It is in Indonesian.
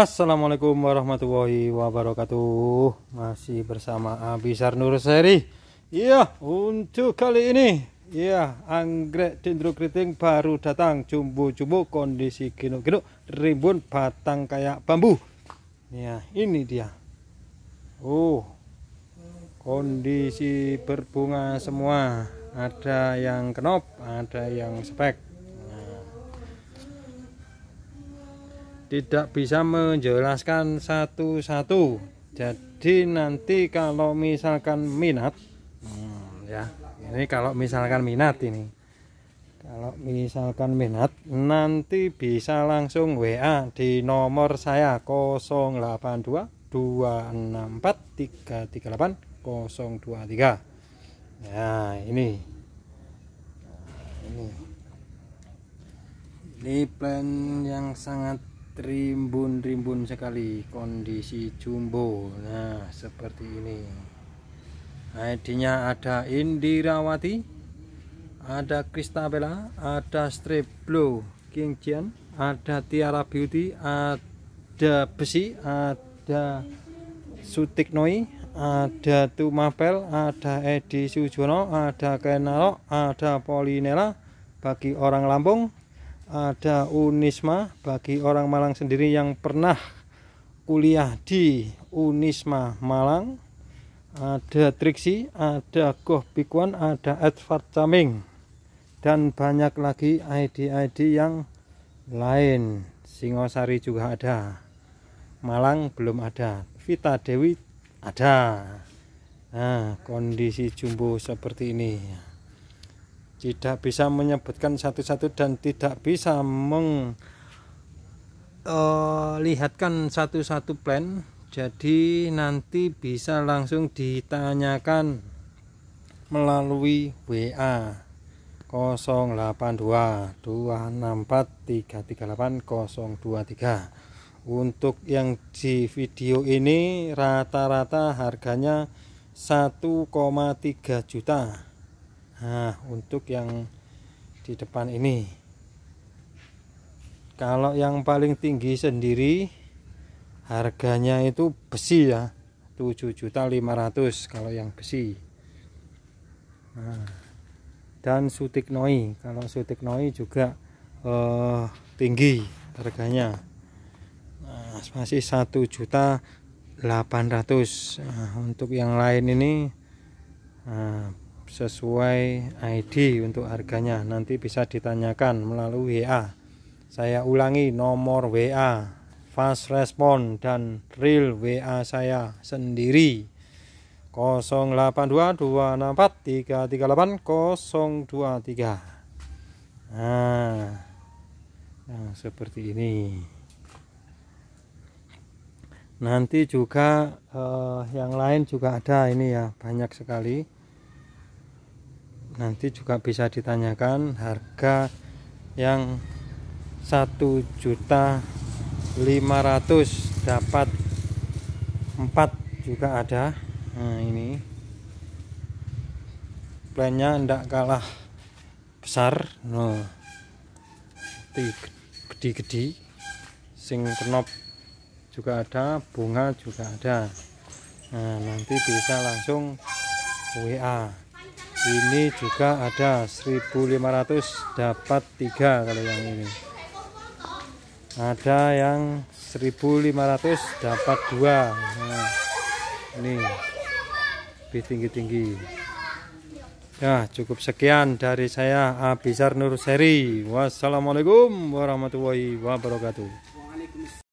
Assalamualaikum warahmatullahi wabarakatuh Masih bersama Abisar Nur Seri Iya untuk kali ini Iya anggrek dendro keriting baru datang Jumbo-jumbo kondisi gino-gino Rimbun batang kayak bambu Ya ini dia Oh Kondisi berbunga semua Ada yang kenop Ada yang spek tidak bisa menjelaskan satu-satu jadi nanti kalau misalkan minat hmm, ya ini kalau misalkan minat ini kalau misalkan minat nanti bisa langsung WA di nomor saya 082 264 338 nah ini ini ini plan yang sangat rimbun-rimbun sekali kondisi jumbo nah seperti ini ID-nya ada Indirawati ada Kristabella ada Striplo King Jian ada Tiara Beauty ada Besi ada Sutiknoi ada Tumapel ada Edi Sujono ada Kenalok ada Polinela bagi orang Lampung ada Unisma bagi orang Malang sendiri yang pernah kuliah di Unisma Malang ada Triksi, ada Goh Pikwan, ada Edward Caming dan banyak lagi ID-ID yang lain Singosari juga ada Malang belum ada Vita Dewi ada nah kondisi jumbo seperti ini tidak bisa menyebutkan satu-satu dan tidak bisa melihatkan eh, uh, satu-satu plan jadi nanti bisa langsung ditanyakan melalui WA 082264338023 untuk yang di video ini rata-rata harganya 1,3 juta nah untuk yang di depan ini kalau yang paling tinggi sendiri harganya itu besi ya 7.500 kalau yang besi nah, dan sutiknoi kalau sutiknoi juga eh, tinggi harganya nah, masih 1 juta 800 nah, untuk yang lain ini nah, sesuai ID untuk harganya nanti bisa ditanyakan melalui WA saya ulangi nomor WA fast respon dan real WA saya sendiri 082264338023 nah, nah seperti ini nanti juga eh, yang lain juga ada ini ya banyak sekali nanti juga bisa ditanyakan harga yang 1 juta 500 dapat 4 juga ada nah ini plannya tidak kalah besar no nah, gede-gede sing kenop juga ada bunga juga ada nah nanti bisa langsung WA ini juga ada 1500 dapat tiga kalau yang ini ada yang 1500 dapat dua. nah, ini lebih tinggi-tinggi ya cukup sekian dari saya Abizar Nur Seri wassalamualaikum warahmatullahi wabarakatuh